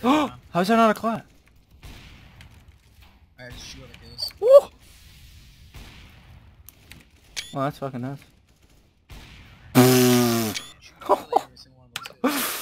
finally is that not a clap? Oh! just shoot what it is. Well, that's fucking nuts.